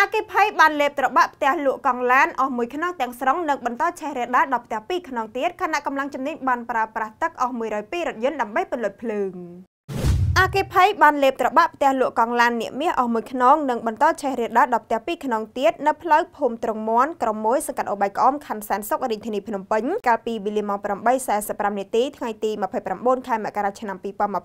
អគិភ័យបានលេបត្របាក់ផ្ទះលក់កង់ឡានអស់មួយខ្នងទាំងស្រុងនិងបន្តឆេះរេដាដល់ផ្ទះពីរខ្នងទៀតខណៈកម្លាំងជំនាញបានប្រើប្រាស់ទឹកអស់102រថយន្តដើម្បីពន្លត់ភ្លើងអគិភ័យបានលេបត្របាក់ផ្ទះលក់កង់ឡាននាមាសអស់មួយខ្នងនិងបន្តឆេះរាលដាលដល់ផ្ទះពីរខ្នងទៀតនៅផ្លូវភូមិត្រងមន់ក្រមមួយសង្កាត់អូបៃក្អមខណ្ឌសែនសុខរាជធានីភ្នំពេញកាលពីវេលាម៉ោង8:45នាទីថ្ងៃទី29ខែមករាឆ្នាំ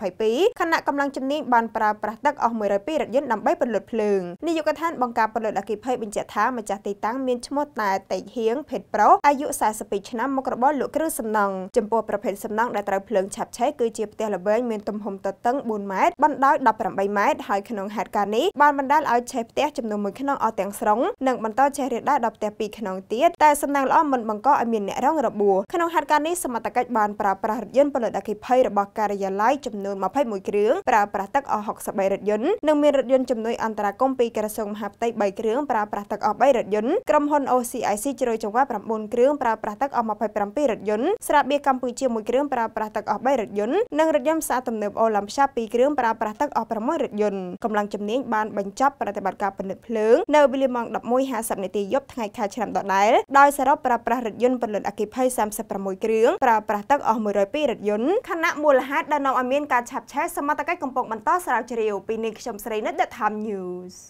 2022ខណៈកម្លាំងជំនាញបានប្រើប្រាស់ទឹកអស់102រថយន្តដើម្បីពន្លត់ភ្លើងនាយកដ្ឋានបង្ការពន្លត់អគិភ័យបញ្ជាក់ថាម្ចាស់ទីតាំងមានឈ្មោះតែតេជហៀងភេទប្រុសអាយុ42ឆ្នាំមុខរបរលក់គ្រឿងសំណង់ចំពោះប្រភេទសំណង់ដែលត្រូវភ្លើងឆាប់ឆេះគឺជាផ្ទះល្វែងមានទំហំទទឹង4 14ម៉ែត្របណ្ដោយ18ម៉ែត្រហើយក្នុងហេតុការណ៍នេះបានបណ្ដាលឲ្យឆេះផ្ទះចំនួន1ខ្នងអស់ទាំងស្រុងនិងបន្តឆេះរាលដាលដល់ផ្ទះ2ខ្នងទៀតតែសំណាងល្អមិនបង្កឲ្យមានអ្នករងរបួសក្នុងហេតុការណ៍នេះសមត្ថកិច្ចបានប្រើប្រាស់រថយន្តផលិតអគ្គិភ័យរបស់ការិយាល័យចំនួន21គ្រឿងប្រើប្រាស់ទឹកអស់63រថយន្តនិងមានរថយន្តជំនួយអន្តរាគមន៍ពីក្រសួងមហាផ្ទៃ3គ្រឿងប្រើប្រាស់ទឹកអស់3រថយន្តក្រុមហ៊ុន OCIC ជ្រើចង្វា9គ្រឿងប្រើប្រាស់ទឹកអស់27រថយន្តស្រាបៀរកម្ពុជាមួយគ្រឿងប្រើប្រាស់ទឹកអស់3រថយន្តនិងរថយន្តផ្សារទំនើបអូឡាំផ្សារ2គ្រឿងប្រើប្រាស់ទឹកអស់6រថយន្តកម្លាំងជំនាញបានបញ្ចប់ប្រតិបត្តិការពិនិត្យភ្លើងនៅវេលាម៉ោង11:50នាទីយប់ថ្ងៃខែឆ្នាំដដែលដោយសរុបប្រើប្រាស់រថយន្តពន្លត់អគ្គិភ័យ36គ្រឿងប្រើប្រាស់ទឹកអស់102រថយន្តខណៈមូលហេតុដែលនាំឲ្យមានការឆាប់ឆេះសមត្ថកិច្ចកំពុងបន្តស្រាវជ្រាវពីនេះខ្ញុំស្រីនិត The Time News